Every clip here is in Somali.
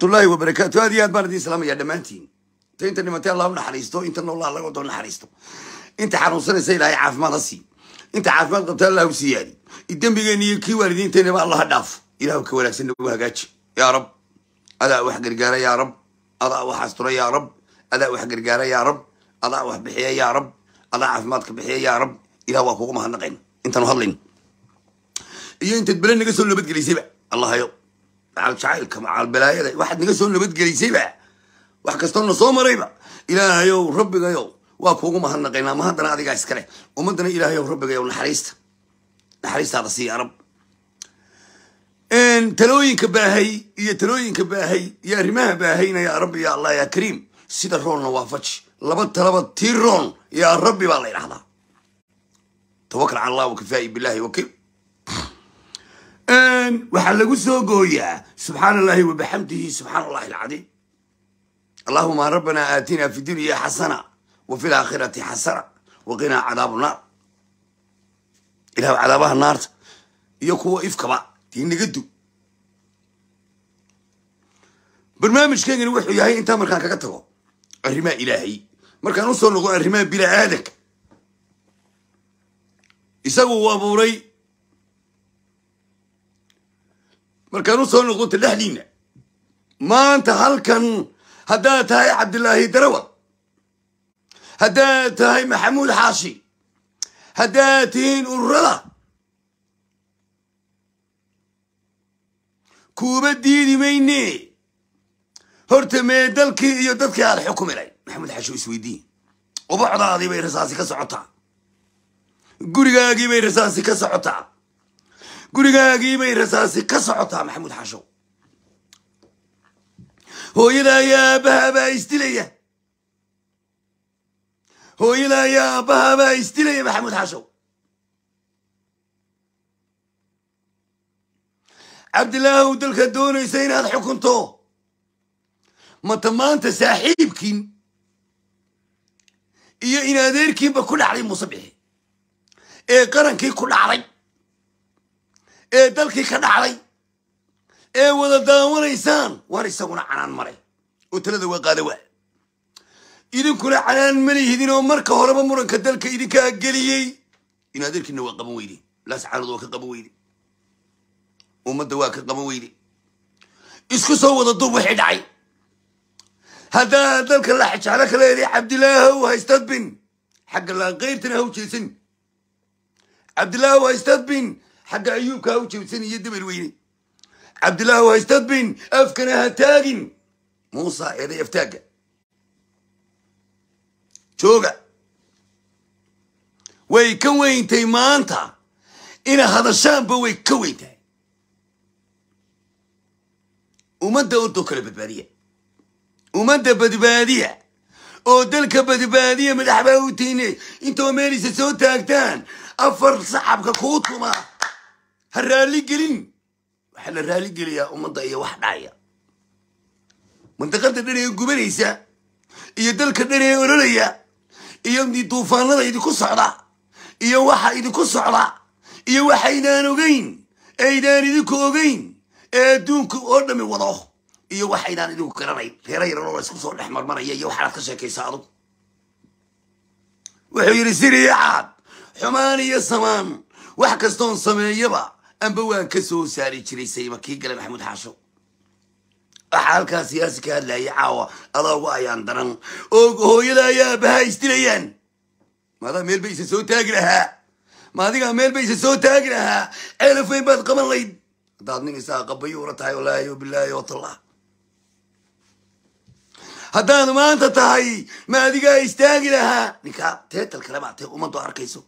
raxmatullaahi wabarakaatu aad iyo aad baan idiin salaamayaa dhammaantiin inta inta dhimatay allah u naxariisto intana allah laga doo naxariisto inta xanuunsanaysa ilaahay caafimaad ha sii inta caafimaad qabta allah u siyaadi idembigeena iyo kii waalidiinteynaba allah ha dhaaf ilaah ka wanaagsan nagu hagaaji yaa rab adaa wax gargaara yaa rab adaa wax astura yaa rab adaa wax gargaara yaa rab adaa wax bixiya yaa rab adaa caafimaadka bixiya yaa rab ilah waa kugu mahadnaqayn intaanu hadlayn iyo intaad bele naga soo nabadgelaysayba allah hayo maal macajacaylka macaalbalaayada waxaad naga soo nabadgelisayba wax kastoo na soo marayba ilaahayow rabbigayow waa kuugu mahadnaqaynaa mahaddana adigaa iskale ummaddana ilaahayow rabbigayow naxariista naxariistaada sii arab talooyinka baahay iyo talooyinka baahay iyo arrimaha baahayna yaa rabbi yaa allah yaa kariim sida roolna waafaji laba talaba tii roon yaa rabbi baa la idhahdaa tawakal cala allah wakifaa'i billahi wakiil waxaa lagu soo gooyaa subxaan allahi wabixamdihi subxaan allahi alcadiim allahuma rabbana aatina fi dunya xasana wafi fi laakhirati xasana wa qinaa cadaabu naar ilah cadaabaha naarta iyo kuwa ifkaba dee naga du barnaamijkeygani wuxuu yahay intaa markaan kaga tago arrimaa ilaahay markaan u soo noqo arrimaa bini isagu abuuray markaan usoo noqoto dhexdiinna maanta halkan haddaad tahay cabdilaahi darawa haddaad tahay maxamuud xaashi haddaad tihiin ururada kuuba diidi mayne horta mee dalkii iyo dadkii aad xukumilay maxamuud xaashi isweydiin ubocdaadii bay rasaasi ka socotaa gurigaagii bay rasaasi ka socotaa gurigaagii bay rasaasi ka socotaa maxamuud xashow hooyada ayaa aabbahaabaa isdilaya hooyada ayaa aabbahaabaa isdilaya maxamuud xashow cabdilaahow dalka doonaysa inaad xukunto mata maanta saaxiibkiin iyo in adeerkiinba ku dhacday muuse ee qarankii ku dhacday ee dalkii ka dhacday ee wada daawanaysaan war isaguna canaan maray oo talada waa qaada waa idinkuna canaan malihidin oo marka horeba muranka dalka idinkaa geliyey in waa qaban weyde laascaanood waa ka qaban weyde ummadda waa ka qaban weyde isku soo wada duub wixii dhacay haddaa dalka laxjaalo ka leeday cabdilaahow haystadbin xagga laanqayrtana ha u jeedsan cabdilaahow haystadbin xagga ayuubkaa u jabsan iyo dabar weyne cabdillaahu haystadbin afkana ha taagin muusa eeday aftaagga jooga way ka weyntay maanta ina hadashaanba way ka weyntahay ummadda untoo kale badbaadiya ummadda badbaadiya oo dalka badbaadiya madaxbaa utiine intoo meelisa soo taagtaan afar saxabka kuu tuma ha raaligelin waxaa la geliyaa ummadda iyo wax dhacaya mantaqada dhan ee gubanaysa iyo dalka dhan ee ololaya iyo duufaanada idinku socda iyo waxa idinku socda iyo waxaynaan ogeyn eaynaan idinku ogeyn ee adduunka oo dhammi wado iyo waxaydaan idinku garanayn reera yaraloo isku soo dhex marmaraya iyo waxaanaad ka sheekaysa adug wuxuu yidhi siriyacaad xumaan iyo samaan wax kastoon sameeyaba amba waan ka soo saari jiray sayma kii gale maxamuud xaasho waxaa halkaa siyaasi ka hadlayay caawa aloogu ayaan daran oo hooyada ayaa abaha isdilayaan maadaa meel bay isa soo taagi lahaa ma adigaa meel bay isa soo taagi lahaa ceelaf baad qaban layd haddaad nin isaa qabayuura tahay walaahi bilaahi watallah haddaad maanta tahay ma adigaa istaagi lahaa ninkaa teetal kale baa ummaddu arkayso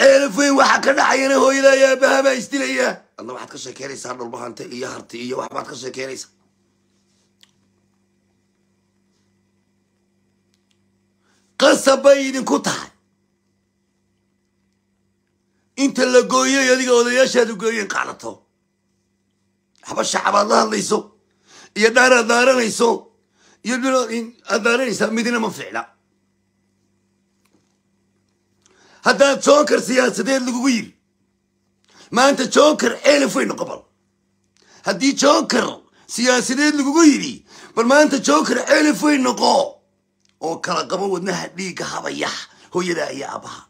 ceelafweyn waxaa ka dhacayana hooyada ayaabaha baa isdilaya adna waxaad ka sheekeynaysaa dhulbahanta iyo harti iyo waxbaad ka sheekeynaysaa qasab bay idinku tahay inta la gooyay adiga odayaashaad u gooyeen qaadato waxba shacab aad la hadlayso iyo dhaaraad daaranayso iyo aad daaranaysaa midna ma ficla haddaad jonkar siyaasadeed lagugu yiri maanta jonkar elef wey noqon bal haddii jonkar siyaasadeed lagugu yidhi bal maanta jonkar elef wey noqo oo kala qabo wadnaha dhiigga habaya hooyada iyo iyadoo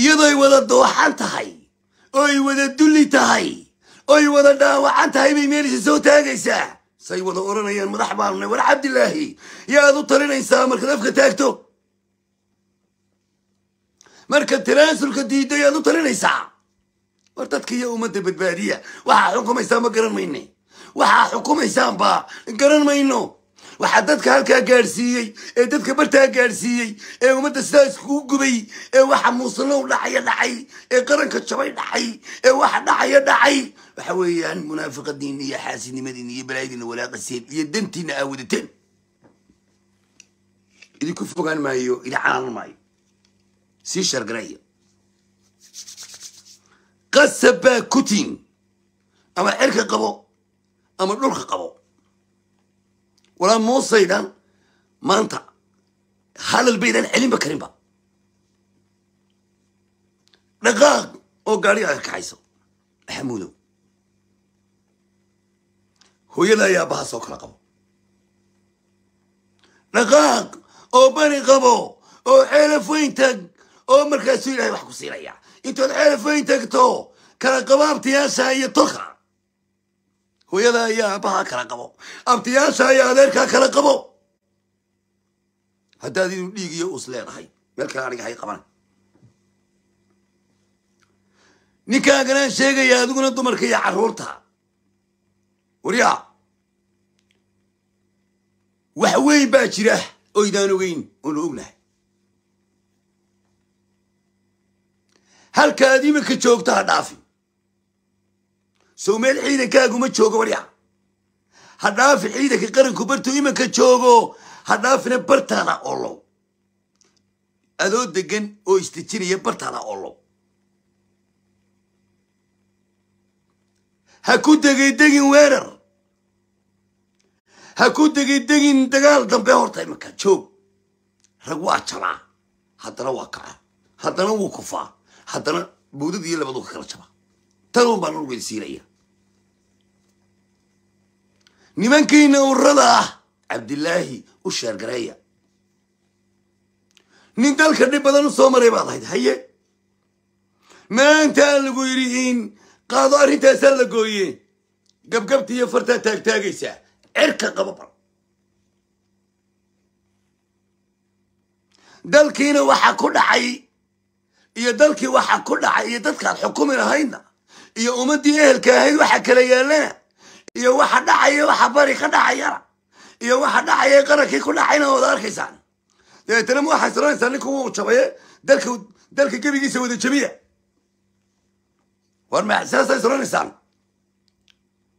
iyadooy wada dooxan tahay oo ooy wada dulli tahay ooy wada dhaawacan tahay bay meelisa soo taagaysaa say wada oranayaan madax baanu war cabdilaahi yaad u talinaysaa markaad afka taagto markaad tanaasulka diiddo yaad u talinaysaa war dadka iyo ummadda badbaadiya waxaa xukumaysaa ma garan mayne waxaa xukumaysaan baa garan mayno waxaa dadka halkaa gaadhsiiyey ee dadka bartaa gaadhsiiyey ee ummadda sidaa iskugu gubay ee waxa muusalow dhacaya dhacay ee qaranka jabay dhacay ee waxa dhacaya dhacay waxa weeyaan munaafiqadiina iyo xaasidnimadiina iyo balaayadiina walaaqaseen iyo dantiina aa wadateen idinku fogaan maayo idin canaalan maayo sii shargaraya qasabaa kutin ama cirka qabo ama dhulka qabo walaa muusaydan maanta hadal baydaan celinba karinba dhaqaaq oo gaadhiga arkaxayso maxamuudow hooyada ayaa bahaasoo kala qabo dhaqaaq oo bani qabo oo ceelaf weyn tag oo markaasuu ilaahay wax ku siinaya intood ceelaf weyn tagto kala qabaabtayaasha iyo tolka hooyada ayaa aabaha kala qabo abtiyaasha ayaa adeerkaa kala qabo haddaad inuu dhiig iyo us leedahay meel kale aniga hay qabana ninkaagana sheegaya adiguna dumarka iyo caruurta waryaa wax weyn baa jira oydaan ogeyn oona ognahay halka aad imanka joogto ha dhaafi sow meel ciidankaaguma joogo waryac ha dhaafi ciidanka qaranku bartuu imanka joogo ha dhaafina bartaada olow adoo degan oo istijinaya bartaada olow ha ku degaydegin weerar ha ku degaydegin dagaal dambe horta imanka joog rag waa jabaa haddana waa kaca haddana wuu kufaa haddana buudadiiyo labaduu ka kala jabaa tanuun baan urweysiinaya nimankiina urada ah cabdilaahi u sheergareeya nin dalka dhib badan u soo maray baad ahayd haye maantaa lagu yidhi in qaado arrintaasaa la gooye gabgabta iyo fartaa taagtaagaysaa cirka qababar dalkiina waxaa ku dhacay iyo dalkii waxaa ku dhacay iyo dadkaad xukumi lahaydna iyo ummadii ehelka ahayd waxa kala yaallana iyo waxa dhacaya waxa bari ka dhacayana iyo waxa dhacaya qarankii ku dhacayna wada arkaysaan dabeetana ma waxaa saranaysaa ninku wuu jabaye dalka dalka gebigiisa wada jabiya war ma saasay saranaysaan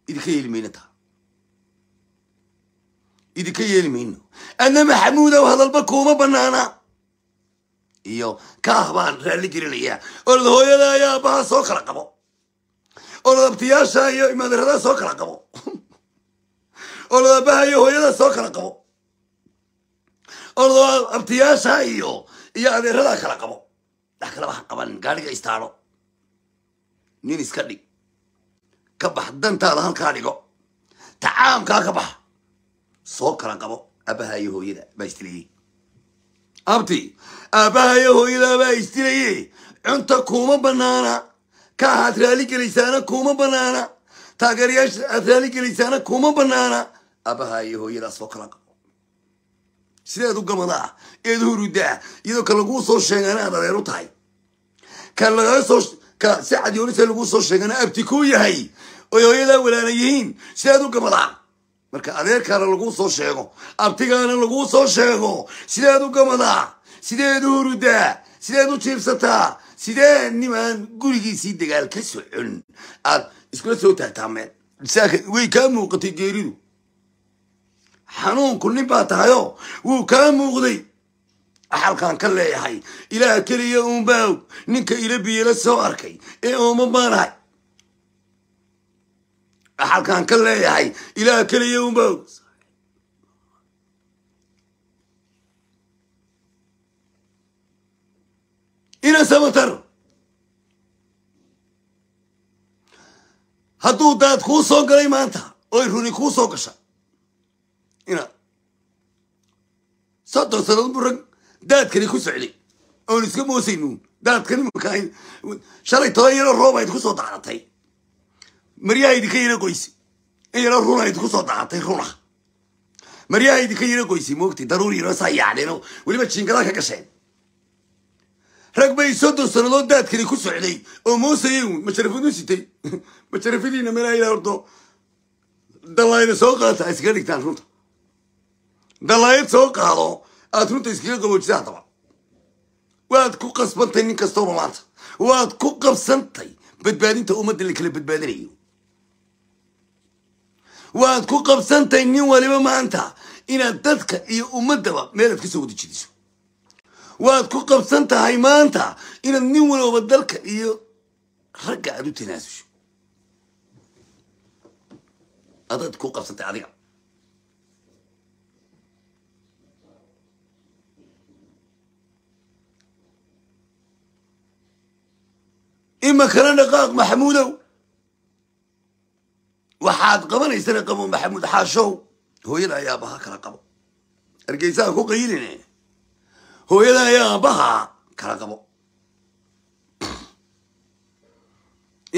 idinka yeeli mayno taa idinka yeeli mayno adna maxamuudow hadalba kuuma banaana iyo kaah baan raalli gelinayaa orda hooyada ayaa aabbahaa soo kala qabo oo ladabtiyaasha iyo imaadaradaha soo kala qabo oo ladabaha iyo hooyada soo kala qabo oo iyo iyo adeerada kala qabo dhax kalaba ha qabanin gaadhiga istaadho nin iska dhig ka bax dantaada halkaa dhigo tacaamkaa ka bax soo kala qabo aabbaha iyo hooyada baa isdilayey abti aabaha iyo hooyadaa baa isdilayey cunta kuma banaana ka ahaad raali gelaysaana kuma banaana taageerayaasha aad raali gelaysaana kuma banaana aabbaha iyo hooyadaas oo kala qabo sideed u gamada ah eed u hurudaa iyadoo ka laguu soo sheegana aad adeer u tahay ka lagaa soo ka si cadyoonise laguu soo sheegana abti kuu yahay oy hooyadaa walaana yihiin sideed u gamadaa marka adeerkaana laguu soo sheego abtigaana laguu soo sheego sideed u gamadaa sideed u hurudaa sideed u jiibsataa sidee niman gurigiisii dagaal ka socon aad iskula soo taagtaa taagtaameen way kaa muuqatay geeridu xanuunku nin baa tahayoo wuu kaa muuqday xalkaan ka leeyahay ilaah keliya uunbaa og ninka ila biyela soo arkay ee ooma maanahay xalkaan ka leeyahay ilaah keliya uunbaa og inasamataro hadduu daad kuu soo galay maanta oy runi kuu soo gasha inaad soddon sannadood bu rag daadkani ku socday oon iska moosaynuun daadkani markaa shalay toban yaroo rooba idinku soo dacdatay maryaha idinka yaro goysay in yaroo runa idinku soo dacdatay runa maryaha idinka yaro goysay moogtay daruur yaroo weliba jiingalaa ka e e. e gasheen rag bay soddon sannadood daadkani ku socday oo moosayey uun masharafaduu sitay masharafadiina meelaha ilaa horto dalaayada soo qaata iskaga dhigtaan runta dalaayad soo qaado aad runta iskaga qaboojisa haddaba waad ku qasbantay nin kastooba maanta waad ku qabsantay badbaadinta ummadda la kala badbaadinayo waad ku qabsantay nin waliba maanta inaad dadka iyo ummaddaba meelaad kasoo wada jidiso waad ku qabsan tahay maanta inaad nin walooba dalka iyo ragga aad u tanaasusho adaad ku qabsantay adiga ima kala dhaqaaq maxamuudow waxaad qabanaysana qabo maxamuud xaashow hooyada ayaabaha kala qabo hargeysaha ku qayline eh hooyadan ayaa aan bahaa kala qabo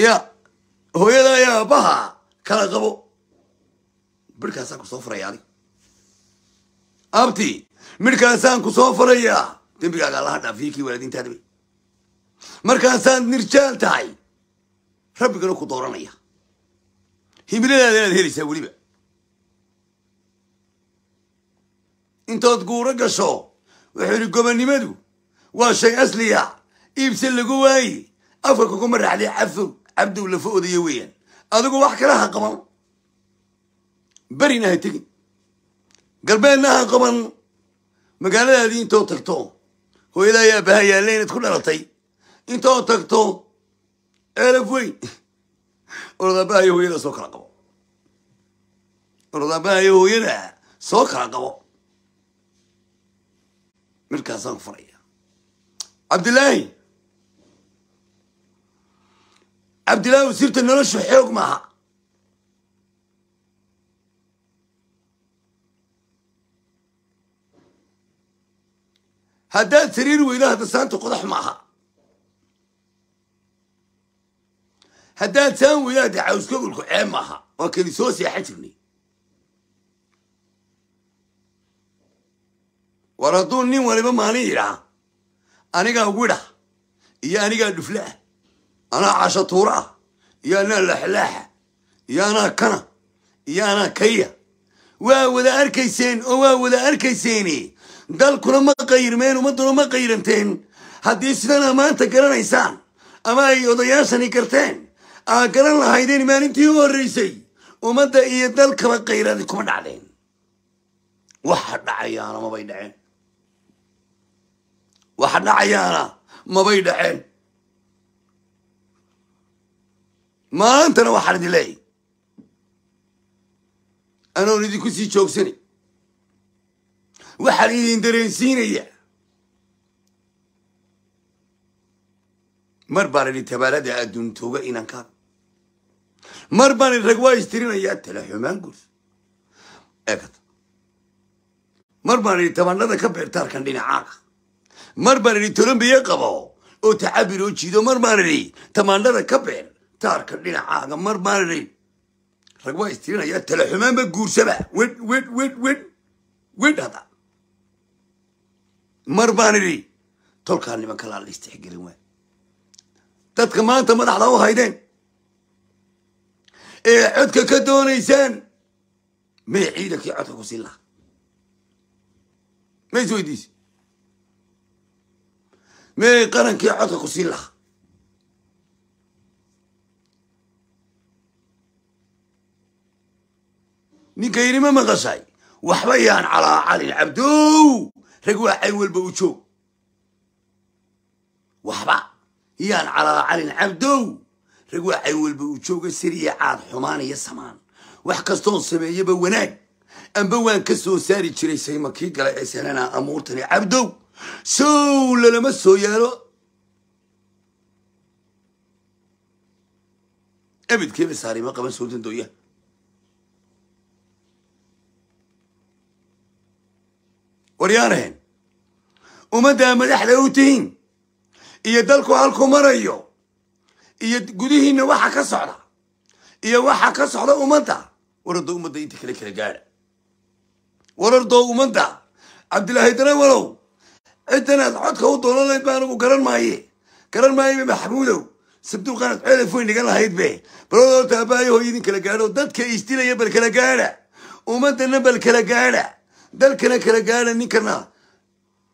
ya hooyadan ayaa aan bahaa kala qabo birkaasaan kusoo furaya adig abti midhkaasaan kusoo furayaa dembigaaga allaha dhaafiyo kii waalidiintaadaba markaasaad nirjaal tahay rabbigana ku dooranaya himiladaada inaad helaysaa weliba intood guuro gasho wuxuu yidhi gobonnimadu waa shay asliya iibsi lagu waayi afka kugu maraxday cafow cabdow lafa odayo weeyaan adigu wax kale ha qaban berina ha tegin galbeedna ha qaban magaaladaadii intoo tagto hooyada ayaa bahayaalle inaad ku dhalatay intoo tagto elaf weyn orodaabahayo hooyada soo kala qabo orodaabahayo hooyada soo kala qabo markaasaan furaya cabdilaahi cabdillaahi wasiirta noloshu xoog maaha haddaad sariir weydo hadda saanta qodax maaha haddaad saan weydo hadda cawskogolku ceeb maaha waa kani soo seexan jirnay war hadduu nin waliba maalin yidhaa anigaa widha iyo anigaa dhuflaa anaa cashatuura ah iyo anaa laaxlaaxa iyo anaa kana iyo anaa kaya waa wada arkayseen oo waa wada arkayseeni dalkuna ma qayirmeen ummadduna ma qayranteen haddii sidana maanta garanaysaan ama ay odayaashani garteen aa garan lahaydeen maalintii u horraysay ummadda iyo dalkaba qayradi kuma dhacdeen waxa dhacayaana dhaceen wax dhacayaana mabay dhaceen maantana waxaan idin leeyahy anoon idinku sii joogsani waxaan idin dareensiinaya mar baan idhi tabaalada adduuntooga inankaada mar baan idhi rag waa istirinayaa talaxumaan guud eegata mar baan idhi tabanada ka beertaarkan dhinacaaga mar baan idhi tolombiya qabo oo tacabir oo jiido mar baan idhi tamaandhada ka beer taarka dhinacaaga mar baan idhi rag waa istirinayaa talaxumaanba guursaba wen wen wen wen wedhada mar baan idhi tolkaa niman kalaa la istixgelin waay dadka maanta madaxda u haydeen ee codka ka doonaysaan may ciidankii codka ku siin laha ma is weydiisa miyay qarankii codka ku siin lahaa ninkaynima maqashay waxba yaan calaa calin cabdow rag waa cayn walba u joog waxba yaan calaa calin cabdow rag waa cayn walba u jooga siriya caad xumaan iyo samaan wax kastoon sameeyaba wanaag amba waan ka soo saari jiray saymakii galay ee amuurtani cabdow sow lalama soo yaalo ebidkeeba saarima qaban soontan dooyaha waryaanaheen ummaddaa madaxda u tihiin iyo dalku halku marayo iyo gudihiinna waxa ka socda iyo waxa ka socda ummadda warardoo ummadda inta kale kala gaadha warardoo ummadda cabdilaahi darawalow ciddan codka u doonanayd ba anigu garan maaye garan maaye maxamuudow sabduuqaanad ceelaf weyn dhigan lahayd be balodoo taabaayahoo idin kala gaadho dadka isdilaya bal kala gaadha ummadana bal kala gaadha dalkana kala gaadha ninkana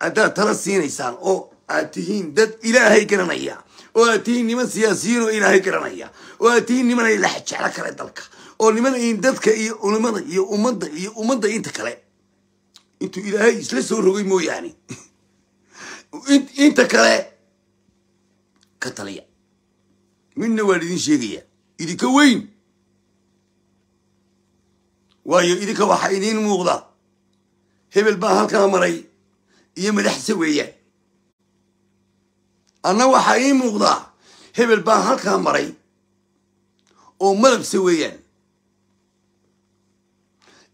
haddaad tala siinaysaan oo aad tihiin dad ilaahay garanaya oo aad tihiin niman siyaasiyiin oo ilaahay garanaya oo aad tihiin niman ay lax jeclo kale dalka oo niman in dadka iyo culimada iyo ummadda iyo ummadda inta kale intuu ilaahay isla soo rogay mooyaane inta kale ka taliya midna waa idin sheegayaa idinka weyn waayo idinka waxaa idiin muuqda hebel baa halkaa maray iyo madaxse weeyaan anna waxaa ii muuqdaa hebel baa halkaa maray oo madabse weeyaan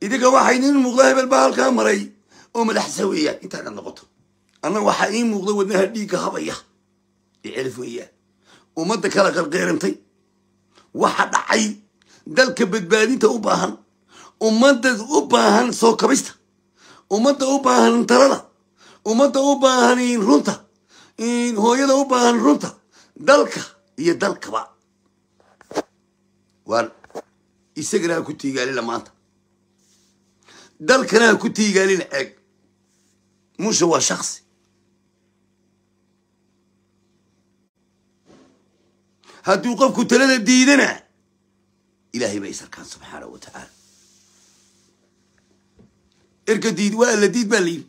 idinka waxaa idiin muuqdaa hebel baa halkaa maray oo madaxse weeyaan intaad ad noqoto anna waxaa ii muuqda wadnaha dhiigga habaya ee celif weeyaan ummadda kala qarqeerantay waxa dhacay dalka badbaadinta u baahan ummadda u baahan soo kabista ummadda u baahan talada ummadda u baahan runta hooyada u baahan runta dalka iyo dalkaba waan isagana ha ku tiigaalina maanta dalkana ha ku tiigaalina eeg muuse waa shaksi hadduu qofku talada diidana ilaahay bay is arkaan subxaana wa tacaala erka diid waa alla diid baa layidhi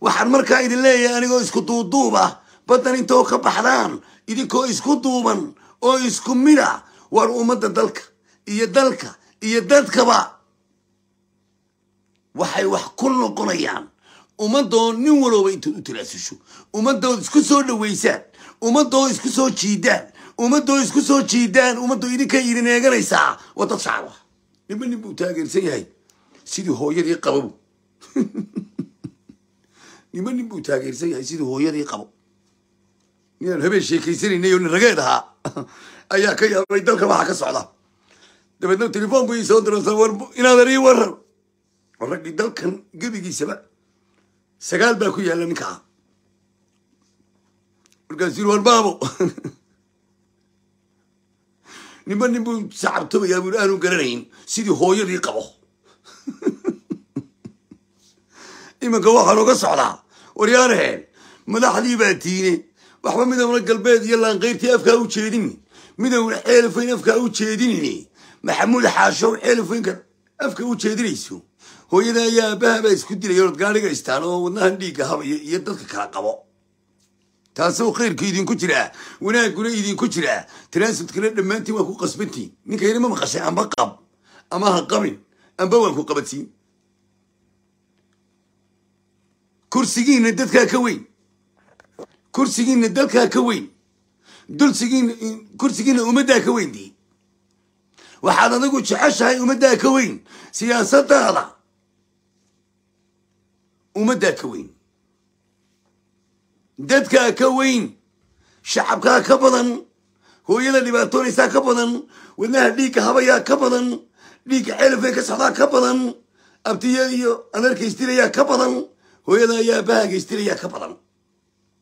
waxaan markaa idin leeyahay anigoo isku duuduub ah baddan intoo ka baxdaan idinkoo isku duuban oo isku mid ah waar ummadda dalka iyo dalka iyo dadkaba waxay wax ku noqonayaan ummadoo nin walooba intaod u talaasusho ummaddood isku soo dhowaysaan ummaddood isku soo jiidaan ummadoo isku soo jiidaan ummadoo idinka idineeganaysaa waa dad shacab ah nin buu taageersan yahay sidii hooyadii qabobu niba nin buu taageersan yahay sidii hooyadii qabo ninaan habeen sheekaysanaynay oo nin rageed ahaa ayaa ka yaabay dalka waxaa ka socda dabeedna telefoon buu iisoo dirasa inaadan ii warar raggii dalkan gebigiisaba sagaal baa ku yaalla ninkaa ah markaasiru warbaabo nimba nin buu sacabtabayaa bui aanu garanayn sidii hooyadii qabo imanka waxaa nooga socdaa waryaalaheen madaxdii baa tiine waxba midowna galbeed iyo laanqayrtii afkaa u jeedinin midowna xeelifayn afkaa u jeedinine maxamuud xaashow xeelifaynka afka u jeedinayso hooyada ayaa aabbahabaa isku dilay orod gaariga istaan oo wadnahan dhiigga habaya iyo dadka kala qabo taasoo khayrka idinku jiraa wanaaguna idinku jiraa tanaasudkana dhammaantii waa ku qasbantiin ninka yari ma maqashay amba qab ama ha qabin amba waan ku qabantiin kursigiinna dadkaa ka weyn kursigiina dalkaa ka weyn dulsigiina kursigiina ummaddaa ka weyn dii waxaad adigu jeceshahay ummaddaa ka weyn siyaasadaada ummaddaa ka weyn dadkaa ka weyn shacabkaa ka badan hooyada dhibaatoonaysaa ka badan wadnaha dhiigga habayaa ka badan dhiigga ceelafay ka socdaa ka badan abtiya iyo anarkaystirayaa ka badan hooyada ayaa bahagaystirayaa ka badan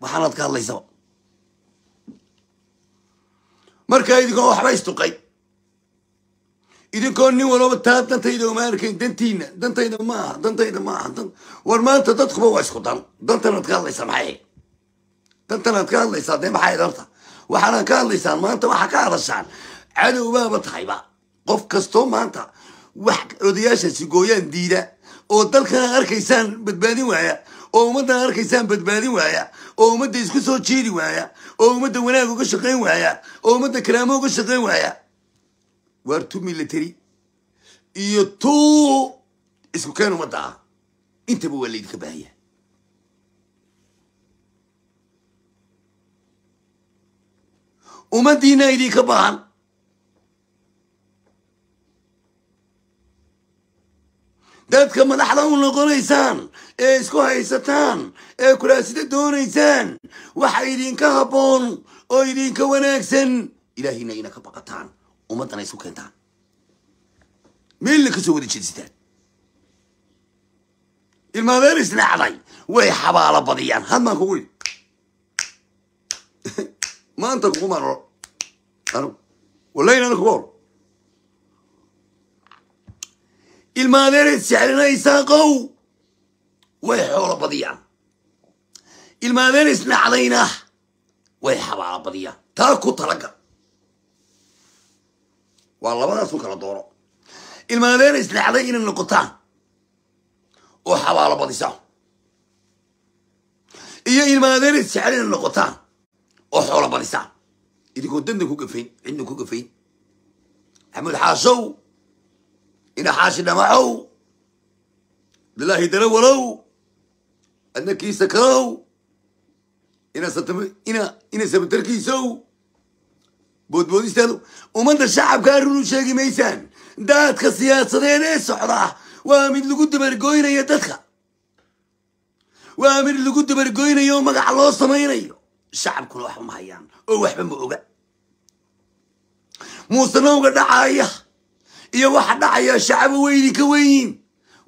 waxaanaad ka hadlaysaba markaa idinkoon waxba istuqay idinkoo nin walaba taa dantayda uma arkayn dantiina dantayda ma aha dantayda ma war maanta dadkuba waa isku dan dantanaad ka hadlaysa maxay tantanaad ka hadlaysaa dee maxay dharta waxaanaad ka hadlaysaan maanta waxaa ka hadashaan cadowbaaba tahayba qof kastoo maanta wax odayaashaasi gooyaan diida oo dalkana arkaysaan badbaadin waaya oo ummaddana arkaysaan badbaadin waaya oo ummadda isku soo jiidi waaya oo ummadda wanaag uga shaqayn waaya oo ummadda karaamo uga shaqayn waaya waar tu military iyo tu isku keen ummadda ah intaba waa laydinka baahaya ummaddiinna idinka baahan dadka madaxda u noqonaysaan ee isku haysataan ee kuraasida doonaysaan waxa idinka habboon oo idinka wanaagsan ilaahiyna ina ka baqataan ummaddana isu keentaan meelna kasoo wada jeedsitaan ilmaadeerisna caday way xabaalo badiyaan hadmaan kugu maanta kuguma raro anigu wallaynana kuga horo ilma qow way xoolo badiyaan ilma adeereys way xabaalo badiyaan taa ku talaga waa labadaasu kala dooro ilma adeereys nacday inay noqotaan oo xabaalo badisaan iyo ilma adeereys inay noqotaan oo xoolo badisaan idinkoo dandan ku gafayn cidna ku gafayn maxamuud xaashow ina xaashi dhamacow abdillaahi darawalow adnakiisa kalow ina sabatarkiisow boodboodistaadu ummadda shacabkaa run sheegi maysaan daadka siyaasadeed ee socdaa waa mid lagu dabargoynayo dadka waa mid lagu dabargoynayo oo magac loo samaynayo shacabkuna waxba ma hayaan oo waxba ma oga muusanowga dhacaaya iyo waxa dhacaya shacaba way ka wenyiin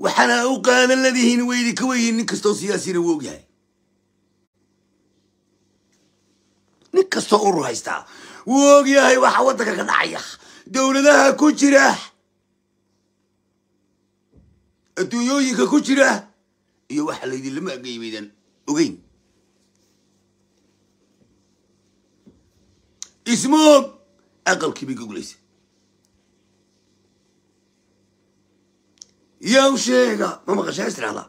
waxaana u qaadan ladihiin way ka wenyiin nin kastoo siyaasina wuu ogyahay nin kastoo urur haystaa wuu ogyahay waxa waddanka ka dhacaya dowladaha ku jira adduunyooyinka ku jira iyo waxa laydinlama ageybaydan ogeyn ismoog aqalkii bay goglaysa yow sheega ma maqasha istidraada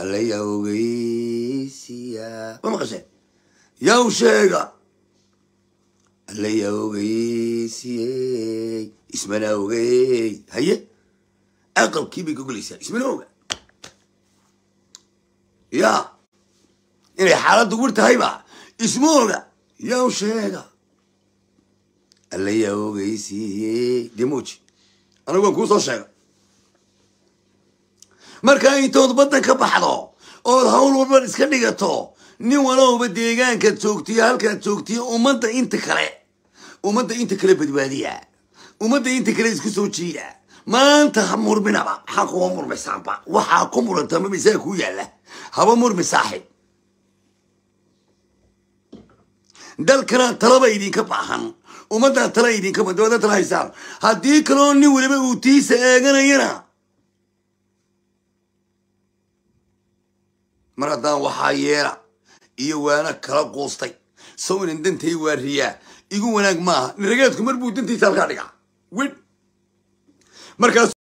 allaya ogeysiya ma maqashe yow sheega allaya ogeysiyey ismana ogey haye aqalkii bay goglaysaa ismana oga ya inay xaaladdu wir tahayba isma oga yow sheega allaya ogeysiiye eh, dee muuji anigu waan kuu soo sheega markaa intood badan ka baxdo ood hawl walban iska dhigato nin walowba deegaankaad joogtiyo halkaad joogtiyo ummadda inta kale ummadda inta kale badbaadiya ummadda inta kale isku soo jiida maanta ha murminaba maxaa kuwa murmisaanba waxaa ku murantaa mamisaa kuu yaalla haba murmi saaxib dalkana talaba idinka baahan ummaddaa tala idinka dowlada tala haysaan haddii kaloo nin weliba uu tiisa eeganayana mar haddaan waxaa yeela iyo waana kala quustay sawnan dantay waa riyaa igu wanaag maaha nirageedku mar buu dantiisa halkaa dhigaa win markaas